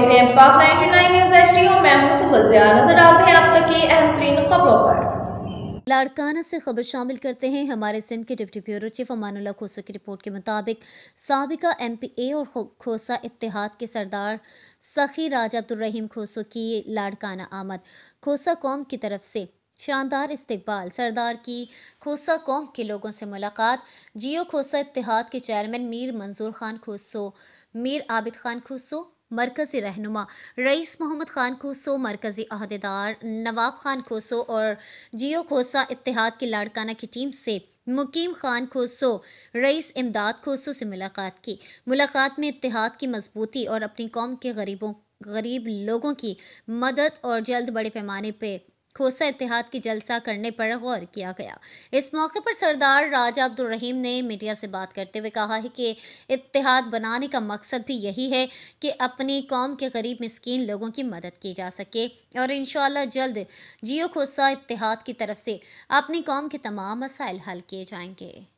देख रहे हैं पाक 99 न्यूज एच और मैं हूं सुबह नजर डालते हैं आप तक की अहम तरीन खबरों पर लाड़काना से खबर शामिल करते हैं हमारे सिंध के deputy bureau chief Amanullah Khosa की रिपोर्ट के मुताबिक सबका एमपीए और खोसा इतिहाद के सरदार सखी राजा अब्दुलरहीम खोसो की लाड़काना आमद खोसा कौम की तरफ से शानदार इस्तबाल सरदार की खोसा कौम के लोगों से मुलाकात जियो खोसा इतिहाद के चेयरमैन मीर मंजूर खान खोसो मीर आबिद खान खोसो मरकज़ी रहनुमा रईस मोहम्मद ख़ान खोसो मरकज़ी अहदेदार नवाब ख़ान खोसो और जियो खोसा इतिहाद की लाड़काना की टीम से मुकीम खान खोसो रईस इमदाद खोसो से मुलाकात की मुलाकात में इतिहाद की मजबूती और अपनी कौम के गरीबों गरीब लोगों की मदद और जल्द बड़े पैमाने पर खोसा इतिहाद की जलसा करने पर गौर किया गया इस मौके पर सरदार राजा रहीम ने मीडिया से बात करते हुए कहा है कि इतिहाद बनाने का मकसद भी यही है कि अपनी कौम के गरीब मस्किन लोगों की मदद की जा सके और इन जल्द जियो खोसा इतिहाद की तरफ से अपनी कौम के तमाम मसाइल हल किए जाएंगे